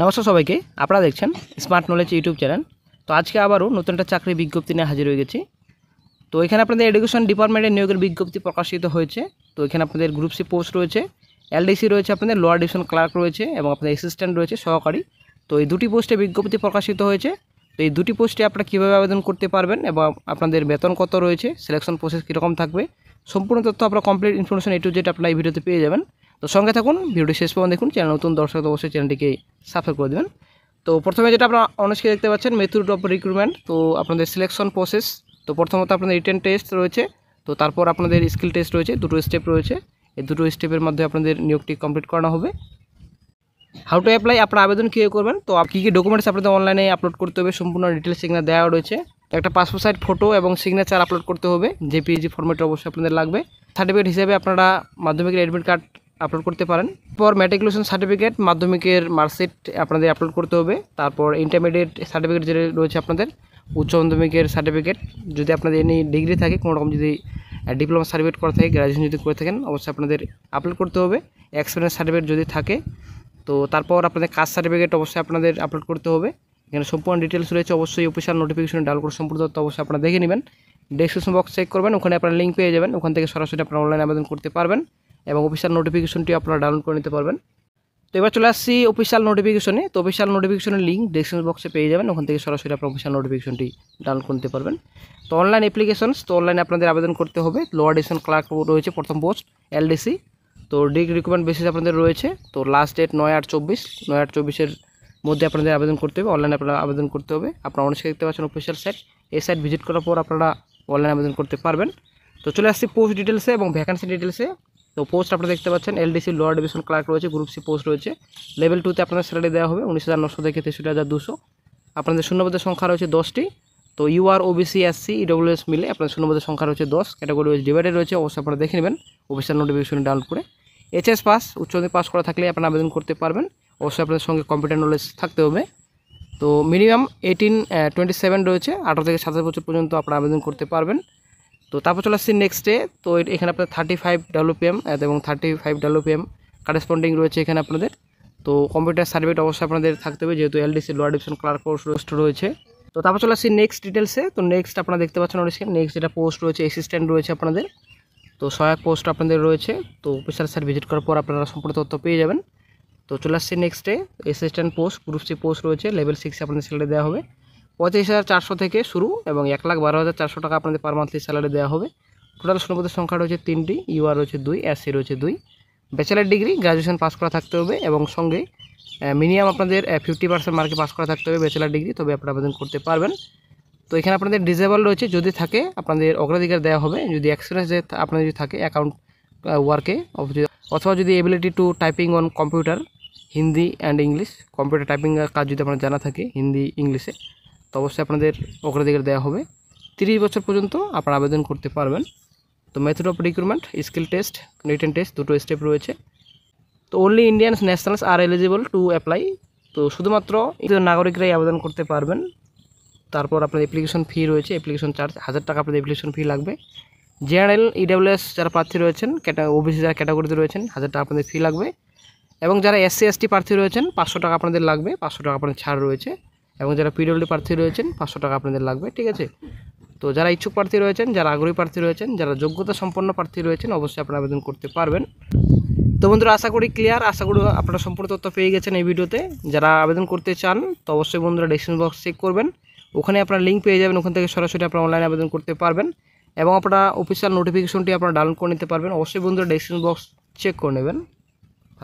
নমস্কার সবাইকে আপনারা দেখছেন স্মার্ট নলেজ ইউটিউব চ্যানেল তো আজকে আবারও নতুন একটা চাকরি বিজ্ঞপ্তি নিয়ে হাজির হয়ে গেছি তো এখানে আপনাদের এডুকেশন ডিপার্টমেন্টের নিয়োগের বিজ্ঞপ্তি প্রকাশিত হয়েছে তো এখানে আপনাদের গ্রুপ সি পোস্ট রয়েছে এলডিসি রয়েছে আপনাদের লোয়ার ডিভিশন ক্লার্ক রয়েছে এবং আপনাদের অ্যাসিস্ট্যান্ট রয়েছে সহকারী তো এই দুটি পোস্টে বিজ্ঞপ্তি প্রকাশিত হয়েছে তো এই দুটি পোস্টে আপনারা কীভাবে আবেদন করতে পারবেন এবং আপনাদের বেতন কত রয়েছে সিলেকশন প্রসেস কীরকম থাকবে সম্পূর্ণ তথ্য আপনারা complete information A to Z আপনারা এই ভিডিওতে পেয়ে যাবেন তো সঙ্গে থাকুন ভিডিওটি শেষ পর্যন্ত দেখুন চ্যানেল নতুন দর্শক অবশ্যই চ্যানেলটিকে সাবস্ক্রাইব করে দেবেন তো প্রথমে যেটা আপনারা অনেকে দেখতে পাচ্ছেন মেথুর ডপ রিক্রুটমেন্ট তো আপনাদের সিলেকশন প্রসেস তো প্রথমত আপনাদের রিটেন টেস্ট রয়েছে তো তারপর আপনাদের স্কিল টেস্ট রয়েছে দুটো স্টেপ রয়েছে এই দুটো স্টেপের মাধ্যমে আপনাদের নিয়োগটি কমপ্লিট করানো হবে হাউ টু অ্যাপ্লাই আপনার আবেদন কী করবেন তো কী কী ডকুমেন্টস আপনাদের অনলাইনে আপলোড করতে হবে সম্পূর্ণ ডিটেলস সিগনার দেওয়া রয়েছে একটা পাসপোর্ট সাইজ ফটো এবং সিগনেচার আপলোড করতে হবে জেপিএজি ফর্মেটটা অবশ্যই আপনাদের লাগবে সার্টিফিকেট হিসেবে আপনারা মাধ্যমিকের অ্যাডমিট কার্ড আপলোড করতে পারেন পর ম্যাট্রিকুলেশন সার্টিফিকেট মাধ্যমিকের মার্কশিট আপনাদের আপলোড করতে হবে তারপর ইন্টারমিডিয়েট সার্টিফিকেট যেটা রয়েছে আপনাদের উচ্চ মাধ্যমিকের সার্টিফিকেট যদি আপনাদের এনে ডিগ্রি থাকে কোনো রকম যদি ডিপ্লোমা সার্টিফিকেট করা থাকে গ্র্যাজুয়েশন যদি করে থাকেন অবশ্যই আপনাদের আপলোড করতে হবে এক্সপিরিয়েন্স সার্টিফিকেট যদি থাকে তো তারপর আপনাদের কাস্ট সার্টিফিকেট অবশ্যই আপনাদের আপলোড করতে হবে এখানে সম্পূর্ণ ডিটেলস রয়েছে অবশ্যই অফিসিয়াল নোটিফিকেশন ডাউনলোড সম্পূর্ণ তথ্য অবশ্যই আপনারা দেখে নেবেন ডেসক্রিপশন বক্স চেক করবেন ওখানে আপনারা লিঙ্ক পেয়ে যাবেন ওখান থেকে সরাসরি আপনারা অনলাইন আবেদন করতে পারবেন এবং অফিসিয়াল নোটিফিকেশনটি আপনারা ডাউনলোড করে নিতে পারবেন তো এবার চলে আসছি অফিসিয়াল নোটিফিকেশনে তো অফিসিয়াল নোটিফিকেশনের লিঙ্ক ডিসক্রিপশন বক্সে পেয়ে যাবেন ওখান থেকে সরাসরি আপনার অফিসিয়াল নোটিফিকেশনটি ডাউনলোড করতে পারবেন তো অনলাইন অ্যাপ্লিকেশনস তো অনলাইনে আপনাদের আবেদন করতে হবে লোয়ার ডিসিশন ক্লার্ক রয়েছে প্রথম পোস্ট এলডিসি তো ডিগ রিকমেন্ড বেসিস আপনাদের রয়েছে তো লাস্ট ডেট নয় আট চব্বিশ নয় আট চব্বিশের মধ্যে আপনাদের আবেদন করতে হবে অনলাইনে আপনারা আবেদন করতে হবে আপনারা অনেক দেখতে পাচ্ছেন অফিসিয়াল সাইট এই সাইট ভিজিট করার পর আপনারা অনলাইনে আবেদন করতে পারবেন তো চলে আসছি পোস্ট ডিটেলসে এবং ভ্যাকান্সি ডিটেলসে তো পোস্ট আপনারা দেখতে পাচ্ছেন এলডিসি লোয়ার ডিভিশন ক্লার্ক রয়েছে গ্রুপ সি পোস্ট রয়েছে লেভেল টুতে আপনার স্যালারি দেওয়া হবে উনিশ হাজার নশো থেকে তেষট্টি হাজার দুশো আপনাদের শূন্যপদের সংখ্যা রয়েছে দশটি তো ইউআর ওবিসি এসসি ইডব্লিউএস মিলে আপনার শূন্যপদের সংখ্যা রয়েছে দশ ক্যাটাগরি ওয়াইজ ডিভাইডেড রয়েছে অবশ্যই আপনারা দেখে নেবেন অফিসিয়াল নোটিফিকেশন ডাউনলোড করে এইচএস পাস উচ্চমাধ্যমিক পাস করা থাকলে আপনারা আবেদন করতে পারবেন অবশ্যই আপনাদের সঙ্গে কম্পিউটার নলেজ থাকতে হবে তো মিনিমাম এইটিন টোয়েন্টি সেভেন রয়েছে আঠারো থেকে সাতাশ বছর পর্যন্ত আপনারা আবেদন করতে পারবেন তো তারপর চলে আসছি নেক্সটে তো এখানে আপনার থার্টি ফাইভ ডাব্লুপিএম এবং থার্টি ফাইভ ডাব্লুপিএম কারেসপন্ডিং রয়েছে এখানে আপনাদের তো কম্পিউটার সার্ভিট অবশ্যই আপনাদের থাকতে হবে যেহেতু LDC lower division clerk course post রয়েছে তো তারপর চলে আসছি নেক্সট ডিটেলসে তো নেক্সট আপনারা দেখতে পাচ্ছেন রয়েছে নেক্সট যেটা পোস্ট রয়েছে অ্যাসিস্ট্যান্ট রয়েছে আপনাদের তো সহায়ক পোস্ট আপনাদের রয়েছে তো অফিসার স্যার ভিজিট করার পর আপনারা সম্পূর্ণ তথ্য পেয়ে যাবেন তো চলে আসছি নেক্সটে assistant post group C post রয়েছে লেভেল সিক্সে আপনাদের স্যালারি দেওয়া হবে পঁচিশ হাজার চারশো থেকে শুরু এবং এক লাখ বারো হাজার চারশো টাকা আপনাদের পার মান্থলি স্যালারি দেওয়া হবে টোটাল শূন্যপদের সংখ্যা রয়েছে তিনটি ইউআর রয়েছে দুই সি রয়েছে দুই ব্যাচেলার ডিগ্রি গ্রাজুয়েশন পাস করা থাকতে হবে এবং সঙ্গে মিনিমাম আপনাদের ফিফটি পার্সেন্ট মার্কে পাস করা থাকতে হবে ব্যাচেলার ডিগ্রি তবে আপনারা আবেদন করতে পারবেন তো এখানে আপনাদের ডিজেবল রয়েছে যদি থাকে আপনাদের অগ্রাধিকার দেওয়া হবে যদি এক্সপিরিয়েন্স আপনার যদি থাকে অ্যাকাউন্ট ওয়ার্কে অথবা যদি ability to typing on computer Hindi and English computer typing কাজ যদি আপনার জানা থাকে হিন্দি ইংলিশে তো অবশ্যই আপনাদের অগ্রাধিকার দেওয়া হবে তিরিশ বছর পর্যন্ত আপনারা আবেদন করতে পারবেন তো method of recruitment skill test written test দুটো স্টেপ রয়েছে তো only Indians nationals are eligible to apply তো শুধুমাত্র নাগরিকরাই আবেদন করতে পারবেন তারপর আপনার অ্যাপ্লিকেশন ফি রয়েছে অ্যাপ্লিকেশন চার্জ হাজার টাকা আপনাদের অ্যাপ্লিকেশন ফি লাগবে জেনারেল ইডাব্লিউএস e যারা প্রার্থী রয়েছেন ওবিসি যারা ক্যাটাগরিতে রয়েছেন হাজার টাকা আপনাদের ফি লাগবে এবং যারা এসসি এসটি প্রার্থী রয়েছেন পাঁচশো টাকা আপনাদের লাগবে পাঁচশো টাকা আপনাদের ছাড় রয়েছে এবং যারা পিডব্লিউ প্রার্থী রয়েছেন পাঁচশো টাকা আপনাদের লাগবে ঠিক আছে তো যারা ইচ্ছুক প্রার্থী রয়েছেন যারা আগ্রহী প্রার্থী রয়েছেন যারা যোগ্যতা সম্পন্ন প্রার্থী রয়েছেন অবশ্যই আপনারা আবেদন করতে পারবেন তো বন্ধুরা আশা করি ক্লিয়ার আশা করি আপনারা সম্পূর্ণ তথ্য পেয়ে গেছেন এই ভিডিওতে যারা আবেদন করতে চান তো অবশ্যই বন্ধুরা ডিসক্রিপশন বক্স চেক করবেন ওখানে আপনারা লিঙ্ক পেয়ে যাবেন ওখান থেকে সরাসরি আপনারা অনলাইনে আবেদন করতে পারবেন এবং আপনারা অফিসিয়াল নোটিফিকেশনটি আপনারা ডাউনলোড করে নিতে পারবেন অবশ্যই বন্ধুরা ডিসক্রিপশন বক্স চেক করে নেবেন